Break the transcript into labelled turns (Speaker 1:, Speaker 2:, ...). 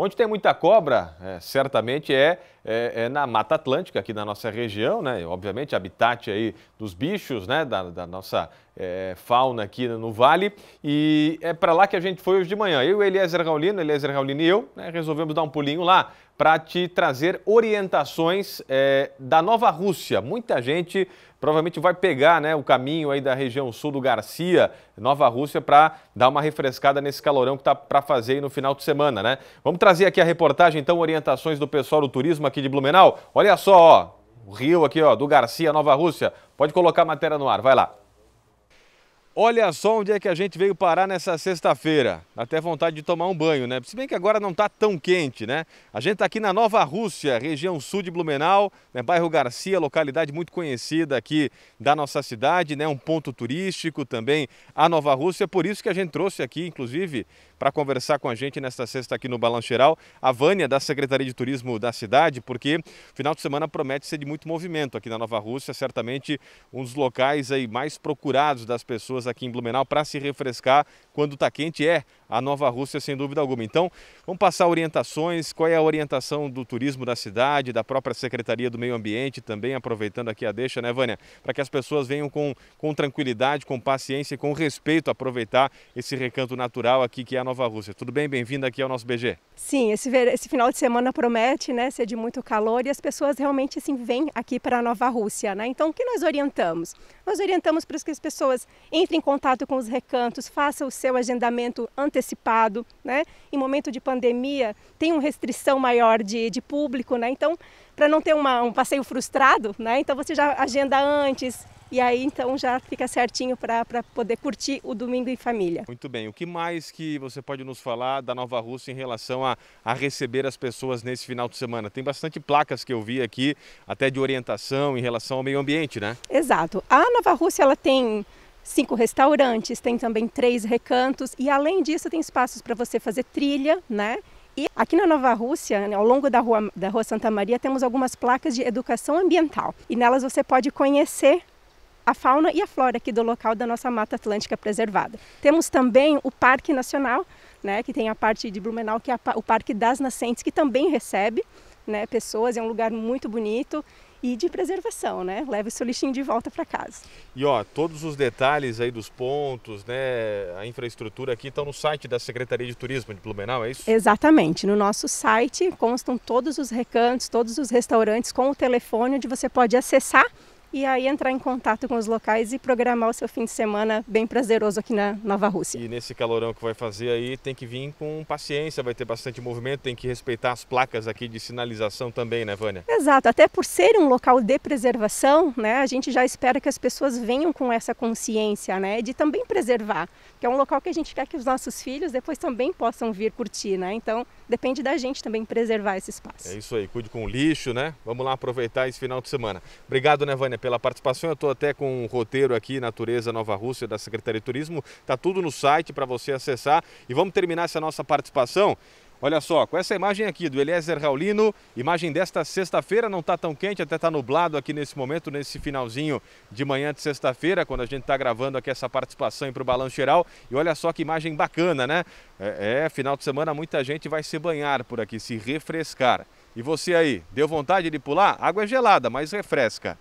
Speaker 1: Onde tem muita cobra, é, certamente é, é, é, na Mata Atlântica, aqui na nossa região, né? Obviamente, habitat aí dos bichos, né? Da, da nossa é, fauna aqui no vale. E é para lá que a gente foi hoje de manhã. Eu e Eliezer Raulino, Eliezer Raulino e eu, né? resolvemos dar um pulinho lá para te trazer orientações é, da Nova Rússia. Muita gente provavelmente vai pegar né, o caminho aí da região sul do Garcia, Nova Rússia, para dar uma refrescada nesse calorão que está para fazer aí no final de semana, né? Vamos trazer aqui a reportagem, então, orientações do pessoal do turismo aqui de Blumenau. Olha só, ó, o rio aqui ó, do Garcia, Nova Rússia. Pode colocar a matéria no ar, vai lá. Olha só onde é que a gente veio parar nessa sexta-feira. Até vontade de tomar um banho, né? Se bem que agora não está tão quente, né? A gente está aqui na Nova Rússia, região sul de Blumenau, né? bairro Garcia, localidade muito conhecida aqui da nossa cidade, né? Um ponto turístico também, a Nova Rússia. Por isso que a gente trouxe aqui, inclusive, para conversar com a gente nesta sexta aqui no Balanço Geral, a Vânia, da Secretaria de Turismo da cidade, porque o final de semana promete ser de muito movimento aqui na Nova Rússia, certamente um dos locais aí mais procurados das pessoas aqui em Blumenau para se refrescar quando está quente é a Nova Rússia, sem dúvida alguma. Então, vamos passar orientações, qual é a orientação do turismo da cidade, da própria Secretaria do Meio Ambiente, também aproveitando aqui a deixa, né, Vânia? Para que as pessoas venham com, com tranquilidade, com paciência e com respeito aproveitar esse recanto natural aqui que é a Nova Rússia. Tudo bem? Bem-vinda aqui ao nosso BG.
Speaker 2: Sim, esse, esse final de semana promete né, ser de muito calor e as pessoas realmente assim, vêm aqui para a Nova Rússia. Né? Então, o que nós orientamos? Nós orientamos para que as pessoas entrem em contato com os recantos, façam o seu agendamento anterior antecipado, né? Em momento de pandemia tem uma restrição maior de, de público, né? Então, para não ter uma, um passeio frustrado, né? Então você já agenda antes, e aí então já fica certinho para poder curtir o
Speaker 1: domingo em família. Muito bem, o que mais que você pode nos falar da Nova Rússia em relação a, a receber as pessoas nesse final de semana? Tem bastante placas que eu vi aqui, até de orientação em relação ao meio ambiente, né?
Speaker 2: Exato. A Nova Rússia ela tem cinco restaurantes, tem também três recantos e além disso tem espaços para você fazer trilha, né? E aqui na Nova Rússia, né, ao longo da rua, da rua Santa Maria, temos algumas placas de educação ambiental e nelas você pode conhecer a fauna e a flora aqui do local da nossa Mata Atlântica Preservada. Temos também o Parque Nacional, né, que tem a parte de Blumenau, que é o Parque das Nascentes, que também recebe né, pessoas, é um lugar muito bonito e de preservação, né? Leve o seu lixinho de volta para casa.
Speaker 1: E ó, todos os detalhes aí dos pontos, né, a infraestrutura aqui estão no site da Secretaria de Turismo de Blumenau, é isso?
Speaker 2: Exatamente. No nosso site constam todos os recantos, todos os restaurantes com o telefone onde você pode acessar e aí entrar em contato com os locais e programar o seu fim de semana bem prazeroso aqui na Nova Rússia.
Speaker 1: E nesse calorão que vai fazer aí, tem que vir com paciência, vai ter bastante movimento, tem que respeitar as placas aqui de sinalização também, né, Vânia?
Speaker 2: Exato, até por ser um local de preservação, né, a gente já espera que as pessoas venham com essa consciência, né, de também preservar, que é um local que a gente quer que os nossos filhos depois também possam vir curtir, né? Então, depende da gente também preservar esse espaço.
Speaker 1: É isso aí, cuide com o lixo, né? Vamos lá aproveitar esse final de semana. Obrigado, né, Vânia? pela participação. Eu estou até com um roteiro aqui, Natureza Nova Rússia, da Secretaria de Turismo. Está tudo no site para você acessar. E vamos terminar essa nossa participação. Olha só, com essa imagem aqui do Eliezer Raulino, imagem desta sexta-feira, não está tão quente, até está nublado aqui nesse momento, nesse finalzinho de manhã de sexta-feira, quando a gente está gravando aqui essa participação para o Balanço Geral. E olha só que imagem bacana, né? É, é, final de semana muita gente vai se banhar por aqui, se refrescar. E você aí, deu vontade de pular? Água é gelada, mas refresca.